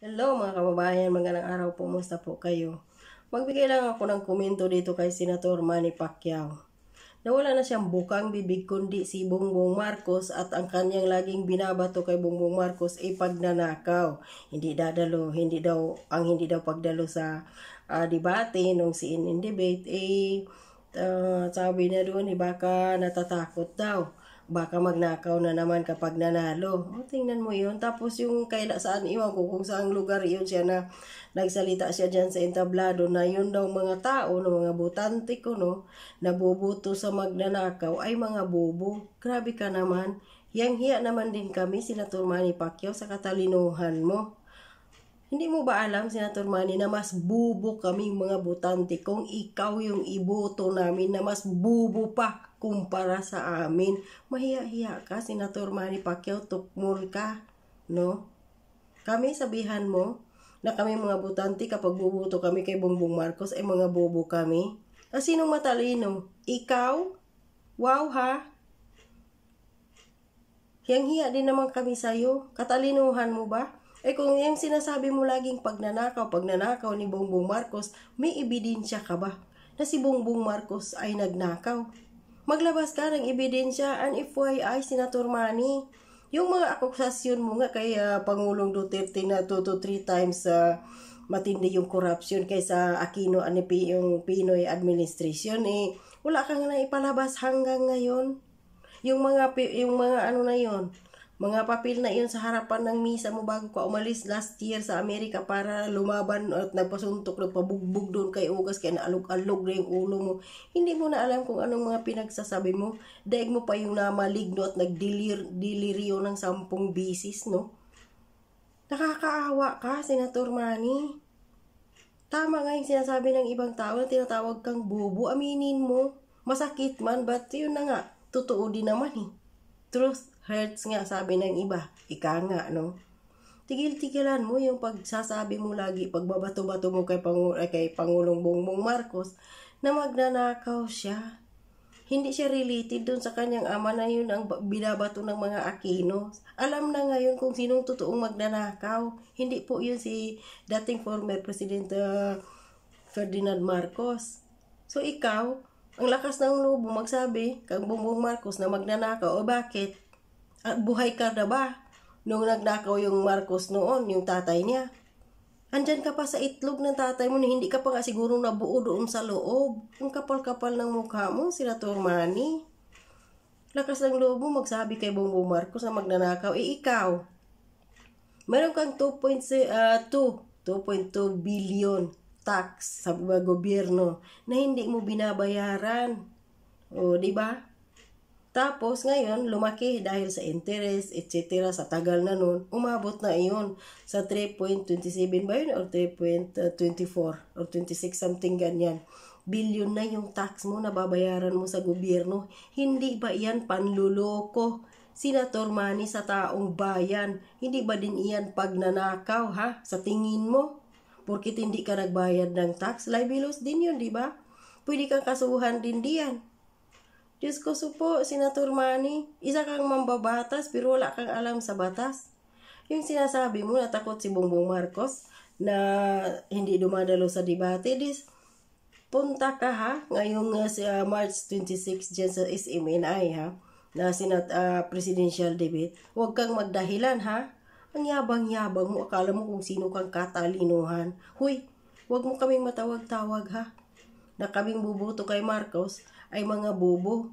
Hello mga kababayan, magandang araw po. Musta po kayo? Magbigay lang ako ng komento dito kay Senator Manny Pacquiao. Nawala na siyang bukang bibig kundi si Bongbong Marcos at ang kanyang laging binabato kay Bongbong Marcos ay pagnanakaw. Hindi dadalo, hindi daw ang hindi daw pagdalo sa uh, debate nung si in debate ay eh, uh, sabi na doon, eh, baka natatakot daw baka magnakaw na naman kapag nanalo. O, tingnan mo yun. Tapos yung kaila saan, iwan ko kung saang lugar yun siya na nagsalita siya dyan sa entablado na yun daw mga tao, no, mga butante ko, no, nabubuto sa magnanakaw ay mga bobo. Grabe ka naman. Yang hiya naman din kami, Senator Manny Pacquiao, sa katalinuhan mo. Hindi mo ba alam, Senator Manny, na mas bubo kami mga butante kung ikaw yung iboto namin na mas bubo pa kumpara sa amin. Mahiya-hiya ka, Senator Manny Pacquiao, tukmul ka, no? Kami sabihan mo na kami mga butanti kapag bubuto kami kay Bongbong Marcos ay mga bobo kami. At ah, sinong matalino? Ikaw? Wow ha? Yang hiya din naman kami sa'yo. Katalinuhan mo ba? Eh kung yung sinasabi mo laging pagnanakaw, pagnanakaw ni Bongbong Marcos, may ebidensya ka ba na si Bongbong Marcos ay nagnakaw? Maglabas ka ng ebidensya and FYI, Senator Manny. Yung mga akusasyon mo nga kay uh, Pangulong Duterte na 2 to 3 times uh, matindi yung corruption kaysa Aquino ani yung Pinoy administration eh wala kang na ipalabas hanggang ngayon yung mga yung mga ano na yon mga papel na iyon sa harapan ng misa mo bago ka umalis last year sa Amerika para lumaban at nagpasuntok, nagpabugbog doon kay Ugas kaya naalog-alog na yung ulo mo. Hindi mo na alam kung anong mga pinagsasabi mo. Daig mo pa yung namaligno at nagdelirio ng sampung bisis, no? Nakakaawa ka, Senator Manny. Tama nga yung sinasabi ng ibang tao na tinatawag kang bubo. Aminin mo. Masakit man, but yun na nga. Totoo din naman eh. Truth Hertz nga sabi ng iba, ika nga no. Tigil-tigilan mo yung pagsasabi mo lagi, pagbabato-bato mo kay, Pangu- kay Pangulong Bongbong Marcos na magnanakaw siya. Hindi siya related doon sa kanyang ama na yun ang binabato ng mga Aquino. Alam na ngayon kung sinong totoong magnanakaw. Hindi po yun si dating former President uh, Ferdinand Marcos. So ikaw, ang lakas ng lobo magsabi kang Bongbong Marcos na magnanakaw o bakit? Ah, buhay ka na ba? Nung nagnakaw yung Marcos noon, yung tatay niya. Andyan ka pa sa itlog ng tatay mo na hindi ka pa nga siguro nabuo doon sa loob. Ang kapal-kapal ng mukha mo, sila Tormani. Lakas ng loob mo, magsabi kay Bongbong Marcos na magnanakaw. Eh, ikaw, meron kang 2.2 uh, 2.2 billion tax sa ah, gobyerno na hindi mo binabayaran. O, di ba? Tapos ngayon, lumaki dahil sa interest, etc. Sa tagal na nun, umabot na iyon sa 3.27 ba yun? Or 3.24 uh, or 26 something ganyan. Billion na yung tax mo na babayaran mo sa gobyerno. Hindi ba iyan panluloko? Senator Manny sa taong bayan, hindi ba din iyan pagnanakaw ha? Sa tingin mo? Porkit hindi ka nagbayad ng tax, libelous din yun, di ba? Pwede kang kasuhan din diyan Diyos ko supo, sinaturmani, isa kang mambabatas pero wala kang alam sa batas. Yung sinasabi mo natakot si Bongbong Marcos na hindi dumadalo sa debate, dis, punta ka ha, ngayong uh, uh March 26 dyan sa SMNI ha, na sinat, uh, presidential debate, huwag kang magdahilan ha. Ang yabang-yabang mo, akala mo kung sino kang katalinuhan. Huy, huwag mo kaming matawag-tawag ha na kaming buboto kay Marcos ay mga bobo.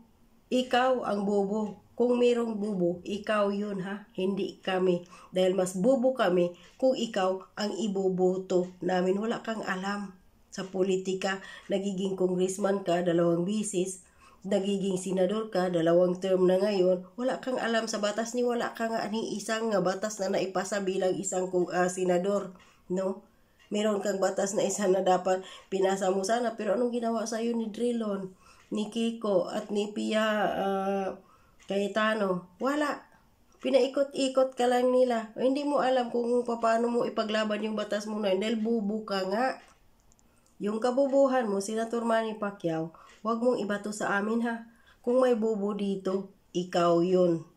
Ikaw ang bobo. Kung mayroong bobo, ikaw yun ha, hindi kami. Dahil mas bobo kami kung ikaw ang iboboto namin. Wala kang alam sa politika. Nagiging congressman ka dalawang bisis, nagiging senador ka dalawang term na ngayon. Wala kang alam sa batas ni wala kang nga isang nga batas na naipasa bilang isang kung uh, ah, senador, no? meron kang batas na isa na dapat pinasa mo sana. Pero anong ginawa sa iyo ni Drilon, ni Kiko, at ni Pia uh, Cayetano? Wala. Pinaikot-ikot ka lang nila. O, hindi mo alam kung paano mo ipaglaban yung batas mo na yun dahil bubu ka nga. Yung kabubuhan mo, Senator Manny Pacquiao, huwag mong ibato sa amin ha. Kung may bubo dito, ikaw yun.